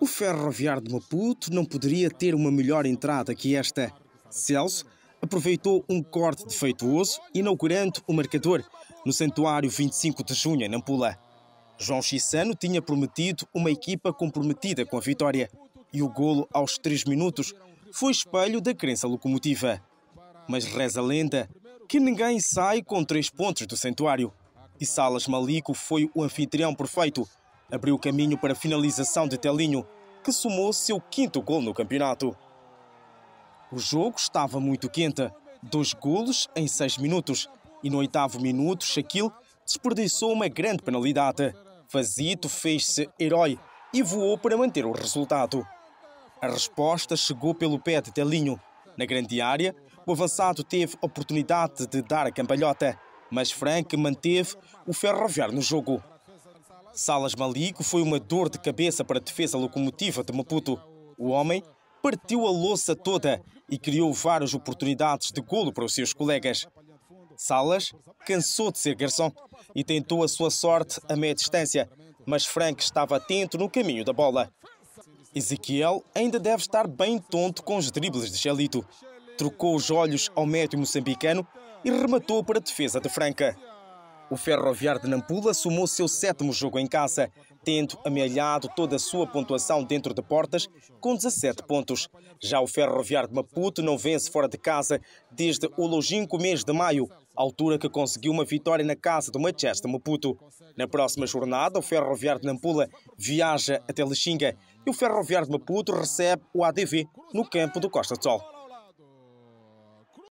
O ferroviário de Maputo não poderia ter uma melhor entrada que esta. Celso aproveitou um corte defeituoso, inaugurando o marcador no Santuário 25 de Junho, em Nampula. João Chissano tinha prometido uma equipa comprometida com a vitória e o golo aos três minutos foi espelho da crença locomotiva. Mas reza a lenda que ninguém sai com três pontos do Santuário. E Salas Malico foi o anfitrião perfeito abriu caminho para a finalização de Telinho, que somou seu quinto gol no campeonato. O jogo estava muito quente, dois golos em seis minutos, e no oitavo minuto Shaquille desperdiçou uma grande penalidade. Fazito fez-se herói e voou para manter o resultado. A resposta chegou pelo pé de Telinho. Na grande área, o avançado teve oportunidade de dar a cambalhota, mas Frank manteve o ferroviário no jogo. Salas Malico foi uma dor de cabeça para a defesa locomotiva de Maputo. O homem partiu a louça toda e criou várias oportunidades de golo para os seus colegas. Salas cansou de ser garçom e tentou a sua sorte a meia distância, mas Frank estava atento no caminho da bola. Ezequiel ainda deve estar bem tonto com os dribles de Gelito. Trocou os olhos ao médio moçambicano e rematou para a defesa de Franca. O Ferroviário de Nampula somou seu sétimo jogo em casa, tendo amealhado toda a sua pontuação dentro de portas, com 17 pontos. Já o Ferroviário de Maputo não vence fora de casa desde o longínquo mês de maio, altura que conseguiu uma vitória na casa do Manchester Maputo. Na próxima jornada, o Ferroviário de Nampula viaja até Lixinga e o Ferroviário de Maputo recebe o ADV no campo do Costa do Sol.